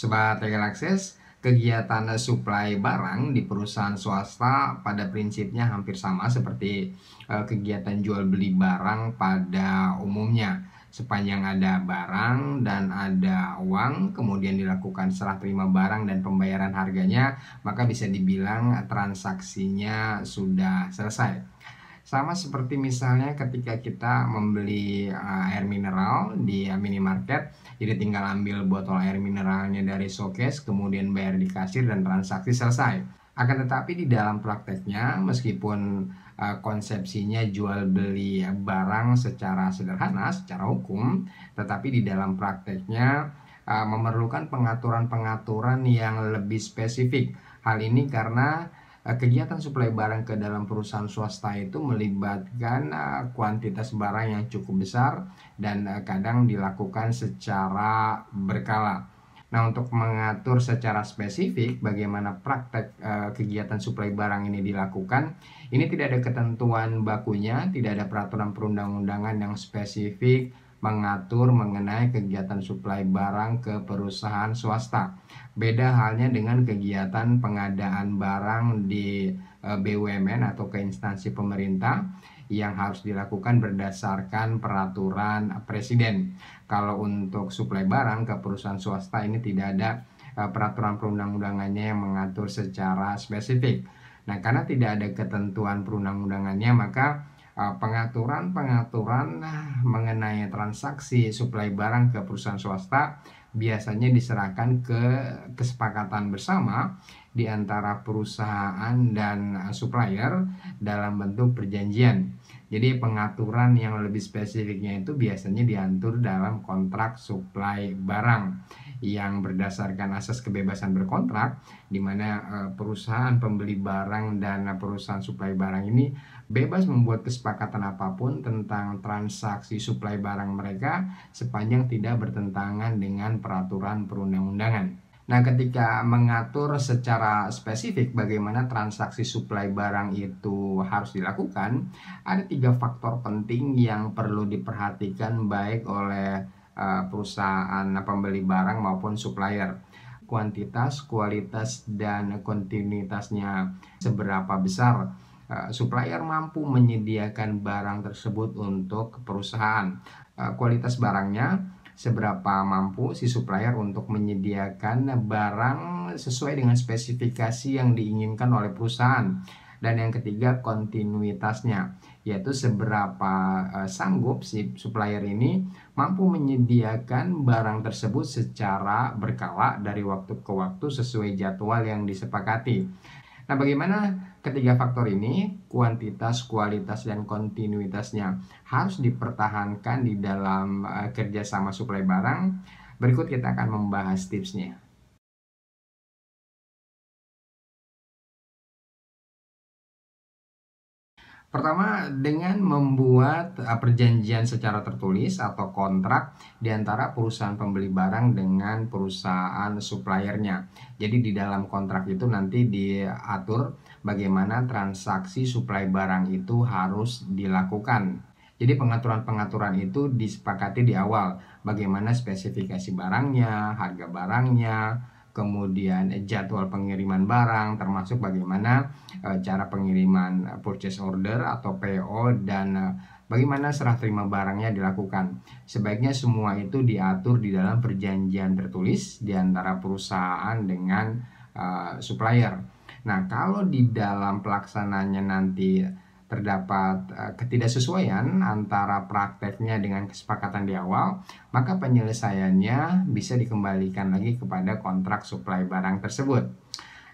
Sobat Legal Access, kegiatan supply barang di perusahaan swasta pada prinsipnya hampir sama seperti eh, kegiatan jual beli barang pada umumnya. Sepanjang ada barang dan ada uang, kemudian dilakukan serah terima barang dan pembayaran harganya, maka bisa dibilang transaksinya sudah selesai. Sama seperti misalnya ketika kita membeli eh, air mineral di minimarket, jadi tinggal ambil botol air mineralnya dari showcase, kemudian bayar di kasir dan transaksi selesai. Akan tetapi di dalam prakteknya, meskipun uh, konsepsinya jual beli barang secara sederhana, secara hukum, tetapi di dalam prakteknya eh, memerlukan pengaturan-pengaturan yang lebih spesifik. Hal ini karena Eh, kegiatan suplai barang ke dalam perusahaan swasta itu melibatkan eh, kuantitas barang yang cukup besar dan eh, kadang dilakukan secara berkala. Nah, untuk mengatur secara spesifik bagaimana praktek uh, kegiatan suplai barang ini dilakukan, ini tidak ada ketentuan bakunya, tidak ada peraturan perundang-undangan yang spesifik mengatur mengenai kegiatan suplai barang ke perusahaan swasta. Beda halnya dengan kegiatan pengadaan barang di eh, BUMN atau ke instansi pemerintah yang harus dilakukan berdasarkan peraturan presiden. Kalau untuk suplai barang ke perusahaan swasta ini tidak ada eh, peraturan perundang-undangannya yang mengatur secara spesifik. Nah, karena tidak ada ketentuan perundang-undangannya, maka eh, pengaturan-pengaturan nah, mengenai transaksi suplai barang ke perusahaan swasta biasanya diserahkan ke kesepakatan bersama di antara perusahaan dan eh, supplier dalam bentuk perjanjian jadi pengaturan yang lebih spesifiknya itu biasanya diatur dalam kontrak supply barang yang berdasarkan asas kebebasan berkontrak di mana eh, perusahaan pembeli barang dan perusahaan suplai barang ini bebas membuat kesepakatan apapun tentang transaksi suplai barang mereka sepanjang tidak bertentangan dengan peraturan perundang-undangan. Nah, ketika mengatur secara spesifik bagaimana transaksi suplai barang itu harus dilakukan, ada tiga faktor penting yang perlu diperhatikan baik oleh uh, perusahaan eh, pembeli barang maupun supplier. Kuantitas, kualitas, dan kontinuitasnya seberapa besar uh, supplier mampu menyediakan barang tersebut untuk perusahaan. Uh, kualitas barangnya seberapa mampu si supplier untuk menyediakan barang sesuai dengan spesifikasi yang diinginkan oleh perusahaan. Dan yang ketiga kontinuitasnya, yaitu seberapa uh, sanggup si supplier ini mampu menyediakan barang tersebut secara berkala dari waktu ke waktu sesuai jadwal yang disepakati. Nah, bagaimana ketiga faktor ini, kuantitas, kualitas, dan kontinuitasnya harus dipertahankan di dalam uh, kerjasama suplai barang? Berikut kita akan membahas tipsnya. Pertama, dengan membuat eh, perjanjian secara tertulis atau kontrak di antara perusahaan pembeli barang dengan perusahaan suppliernya. Jadi di dalam kontrak itu nanti diatur bagaimana transaksi supply barang itu harus dilakukan. Jadi pengaturan-pengaturan itu disepakati di awal, bagaimana spesifikasi barangnya, harga barangnya, kemudian jadwal pengiriman barang termasuk bagaimana eh, cara pengiriman purchase order atau PO dan eh, bagaimana serah terima barangnya dilakukan. Sebaiknya semua itu diatur di dalam perjanjian tertulis di antara perusahaan dengan eh, supplier. Nah, kalau di dalam pelaksananya nanti terdapat eh, ketidaksesuaian antara prakteknya dengan kesepakatan di awal, maka penyelesaiannya bisa dikembalikan lagi kepada kontrak suplai barang tersebut.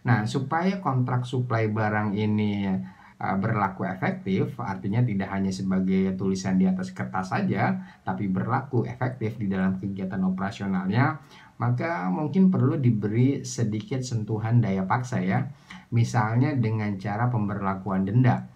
Nah, supaya kontrak suplai barang ini eh, berlaku efektif, artinya tidak hanya sebagai tulisan di atas kertas saja, tapi berlaku efektif di dalam kegiatan operasionalnya, maka mungkin perlu diberi sedikit sentuhan daya paksa ya. Misalnya dengan cara pemberlakuan denda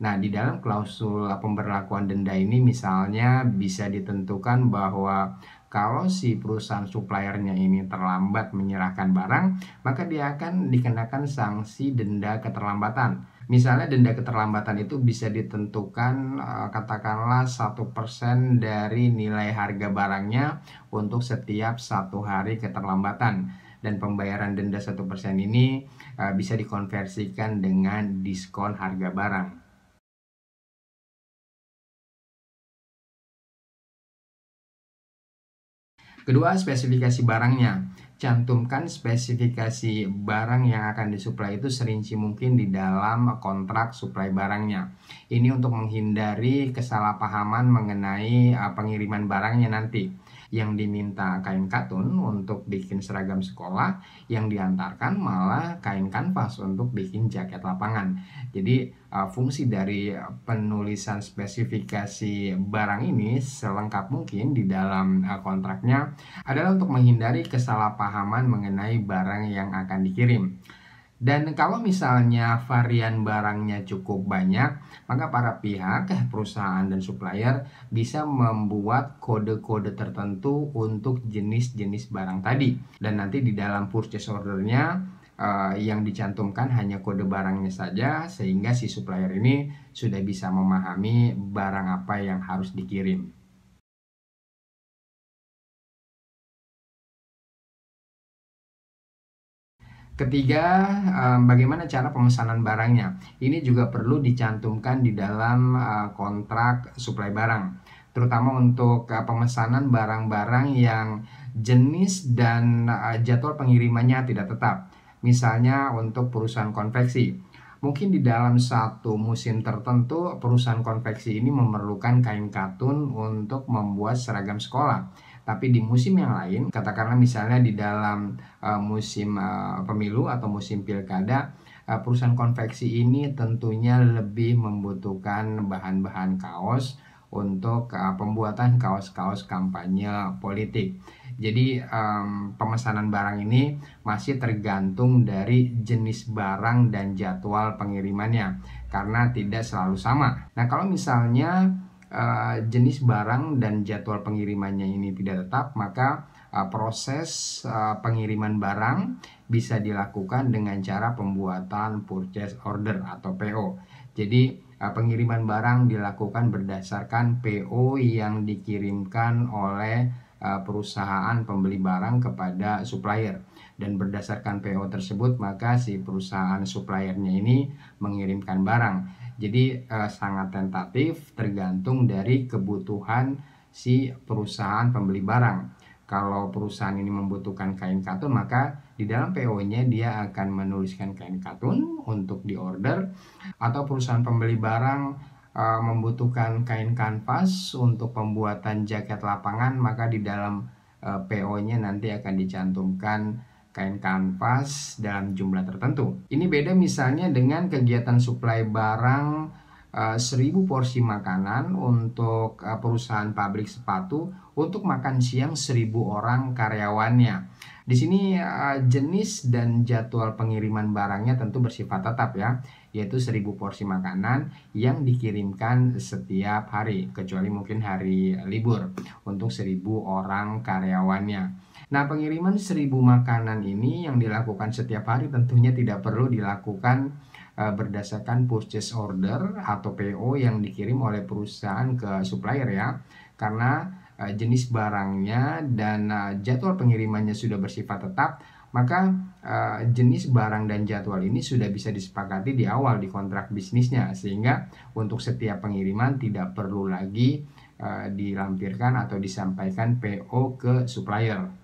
Nah, di dalam klausul uh, pemberlakuan denda ini misalnya bisa ditentukan bahwa kalau si perusahaan suppliernya ini terlambat menyerahkan barang, maka dia akan dikenakan sanksi denda keterlambatan. Misalnya denda keterlambatan itu bisa ditentukan uh, katakanlah satu persen dari nilai harga barangnya untuk setiap satu hari keterlambatan dan pembayaran denda satu persen ini uh, bisa dikonversikan dengan diskon harga barang. Kedua, spesifikasi barangnya. Cantumkan spesifikasi barang yang akan disuplai itu serinci mungkin di dalam kontrak suplai barangnya. Ini untuk menghindari kesalahpahaman mengenai eh, pengiriman barangnya nanti yang diminta kain katun untuk bikin seragam sekolah yang diantarkan malah kain kanvas untuk bikin jaket lapangan jadi eh, fungsi dari penulisan spesifikasi barang ini selengkap mungkin di dalam eh, kontraknya adalah untuk menghindari kesalahpahaman mengenai barang yang akan dikirim dan kalau misalnya varian barangnya cukup banyak, maka para pihak, eh, perusahaan dan supplier bisa membuat kode-kode tertentu untuk jenis-jenis barang tadi. Dan nanti di dalam purchase ordernya eh, yang dicantumkan hanya kode barangnya saja sehingga si supplier ini sudah bisa memahami barang apa yang harus dikirim. Ketiga, eh, bagaimana cara pemesanan barangnya? Ini juga perlu dicantumkan di dalam eh, kontrak suplai barang, terutama untuk eh, pemesanan barang-barang yang jenis dan jadwal pengirimannya tidak tetap. Misalnya untuk perusahaan konveksi. Mungkin di dalam satu musim tertentu perusahaan konveksi ini memerlukan kain katun untuk membuat seragam sekolah tapi di musim yang lain katakanlah misalnya di dalam uh, musim uh, pemilu atau musim pilkada uh, perusahaan konveksi ini tentunya lebih membutuhkan bahan-bahan kaos untuk uh, pembuatan kaos-kaos kampanye politik. Jadi um, pemesanan barang ini masih tergantung dari jenis barang dan jadwal pengirimannya karena tidak selalu sama. Nah, kalau misalnya Eh, jenis barang dan jadwal pengirimannya ini tidak tetap, maka uh, proses uh, pengiriman barang bisa dilakukan dengan cara pembuatan purchase order atau PO. Jadi uh, pengiriman barang dilakukan berdasarkan PO yang dikirimkan oleh perusahaan pembeli barang kepada supplier dan berdasarkan PO tersebut maka si perusahaan suppliernya ini mengirimkan barang jadi eh, sangat tentatif tergantung dari kebutuhan si perusahaan pembeli barang. Kalau perusahaan ini membutuhkan kain katun maka di dalam PO-nya dia akan menuliskan kain katun untuk diorder atau perusahaan pembeli barang e, membutuhkan kain kanvas untuk pembuatan jaket lapangan maka di dalam e, eh, PO-nya nanti akan dicantumkan kain kanvas dalam jumlah tertentu. Ini beda misalnya dengan kegiatan suplai barang uh, eh, 1000 porsi makanan untuk eh, perusahaan pabrik sepatu untuk makan siang 1000 orang karyawannya. Di sini eh, jenis dan jadwal pengiriman barangnya tentu bersifat tetap ya, yaitu 1000 porsi makanan yang dikirimkan setiap hari, kecuali mungkin hari libur untuk 1000 orang karyawannya. Nah, pengiriman 1000 makanan ini yang dilakukan setiap hari tentunya tidak perlu dilakukan eh, berdasarkan purchase order atau PO yang dikirim oleh perusahaan ke supplier ya. Karena Eh, jenis barangnya dan eh, jadwal pengirimannya sudah bersifat tetap, maka eh, jenis barang dan jadwal ini sudah bisa disepakati di awal di kontrak bisnisnya sehingga untuk setiap pengiriman tidak perlu lagi uh, dilampirkan atau disampaikan PO ke supplier.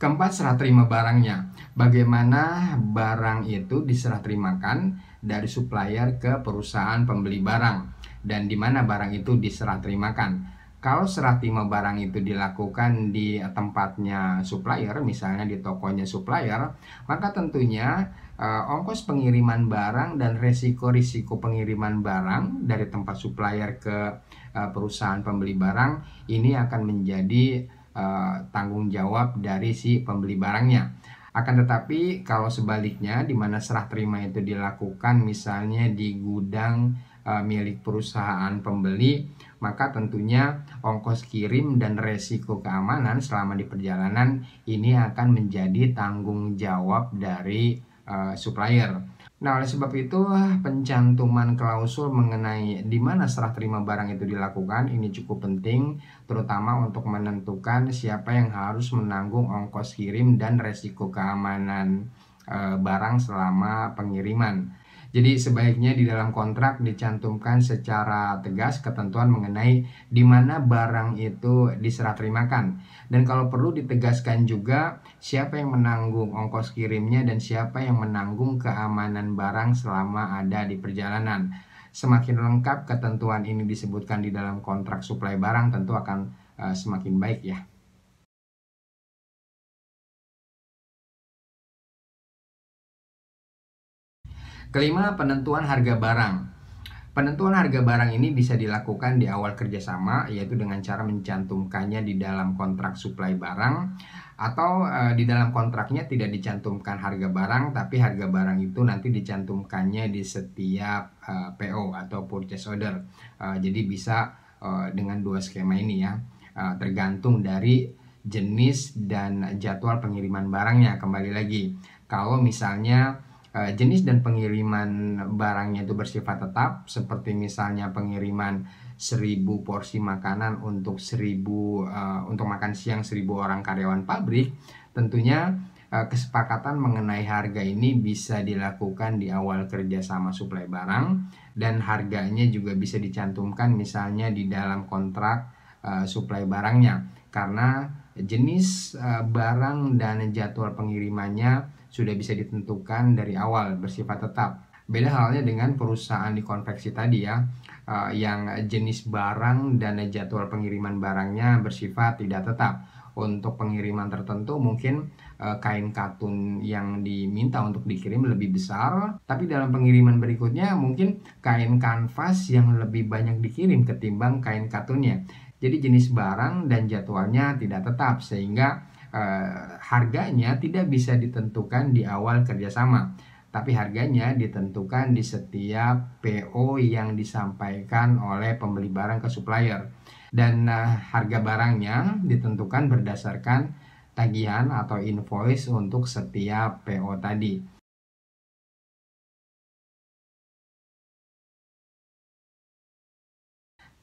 Keempat, serah terima barangnya. Bagaimana barang itu diserah terimakan dari supplier ke perusahaan pembeli barang dan di mana barang itu diserah terimakan. Kalau serah terima barang itu dilakukan di tempatnya supplier, misalnya di tokonya supplier, maka tentunya eh, ongkos pengiriman barang dan resiko-risiko pengiriman barang dari tempat supplier ke eh, perusahaan pembeli barang ini akan menjadi Eh, tanggung jawab dari si pembeli barangnya. Akan tetapi kalau sebaliknya di mana serah terima itu dilakukan misalnya di gudang e, milik perusahaan pembeli, maka tentunya ongkos kirim dan resiko keamanan selama di perjalanan ini akan menjadi tanggung jawab dari e, supplier. Nah, oleh sebab itu, pencantuman klausul mengenai di mana serah terima barang itu dilakukan ini cukup penting, terutama untuk menentukan siapa yang harus menanggung ongkos kirim dan resiko keamanan e, barang selama pengiriman. Jadi sebaiknya di dalam kontrak dicantumkan secara tegas ketentuan mengenai di mana barang itu diserah terimakan. Dan kalau perlu ditegaskan juga siapa yang menanggung ongkos kirimnya dan siapa yang menanggung keamanan barang selama ada di perjalanan. Semakin lengkap ketentuan ini disebutkan di dalam kontrak suplai barang tentu akan uh, semakin baik ya. Kelima, penentuan harga barang. Penentuan harga barang ini bisa dilakukan di awal kerjasama, yaitu dengan cara mencantumkannya di dalam kontrak suplai barang, atau e, di dalam kontraknya tidak dicantumkan harga barang, tapi harga barang itu nanti dicantumkannya di setiap e, eh, PO atau purchase order. E, jadi bisa e, dengan dua skema ini ya, e, tergantung dari jenis dan jadwal pengiriman barangnya. Kembali lagi, kalau misalnya Eh, jenis dan pengiriman barangnya itu bersifat tetap seperti misalnya pengiriman 1000 porsi makanan untuk 1000 uh, eh, untuk makan siang 1000 orang karyawan pabrik tentunya uh, kesepakatan mengenai harga ini bisa dilakukan di awal kerjasama suplai barang dan harganya juga bisa dicantumkan misalnya di dalam kontrak uh, suplai barangnya karena jenis uh, barang dan jadwal pengirimannya sudah bisa ditentukan dari awal bersifat tetap. Beda halnya dengan perusahaan di konveksi tadi ya, eh, yang jenis barang dan jadwal pengiriman barangnya bersifat tidak tetap. Untuk pengiriman tertentu mungkin eh, kain katun yang diminta untuk dikirim lebih besar, tapi dalam pengiriman berikutnya mungkin kain kanvas yang lebih banyak dikirim ketimbang kain katunnya. Jadi jenis barang dan jadwalnya tidak tetap sehingga eh, harganya tidak bisa ditentukan di awal kerjasama, tapi harganya ditentukan di setiap PO yang disampaikan oleh pembeli barang ke supplier. Dan eh, harga barangnya ditentukan berdasarkan tagihan atau invoice untuk setiap PO tadi.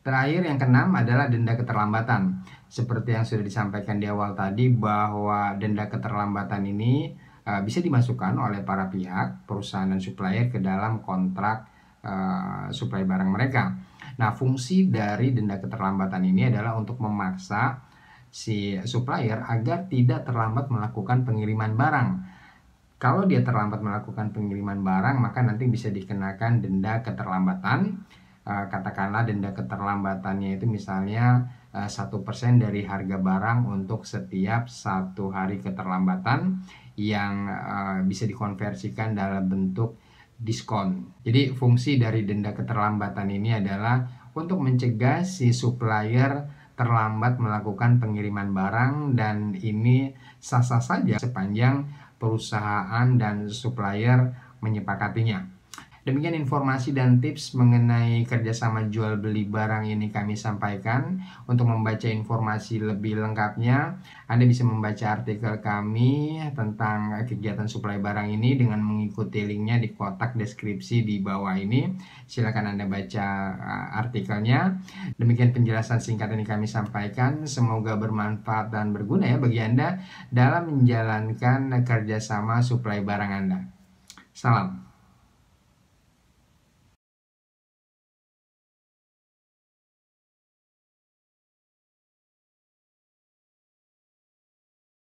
Terakhir yang keenam adalah denda keterlambatan. Seperti yang sudah disampaikan di awal tadi bahwa denda keterlambatan ini uh, bisa dimasukkan oleh para pihak, perusahaan dan supplier ke dalam kontrak uh, suplai barang mereka. Nah, fungsi dari denda keterlambatan ini adalah untuk memaksa si supplier agar tidak terlambat melakukan pengiriman barang. Kalau dia terlambat melakukan pengiriman barang, maka nanti bisa dikenakan denda keterlambatan Eh, katakanlah denda keterlambatannya itu misalnya eh, satu persen dari harga barang untuk setiap satu hari keterlambatan yang eh, bisa dikonversikan dalam bentuk diskon. Jadi fungsi dari denda keterlambatan ini adalah untuk mencegah si supplier terlambat melakukan pengiriman barang dan ini sah-sah saja sepanjang perusahaan dan supplier menyepakatinya. Demikian informasi dan tips mengenai kerjasama jual beli barang ini kami sampaikan. Untuk membaca informasi lebih lengkapnya, Anda bisa membaca artikel kami tentang kegiatan suplai barang ini dengan mengikuti linknya di kotak deskripsi di bawah ini. Silakan Anda baca uh, artikelnya. Demikian penjelasan singkat ini kami sampaikan. Semoga bermanfaat dan berguna ya bagi Anda dalam menjalankan kerjasama suplai barang Anda. Salam.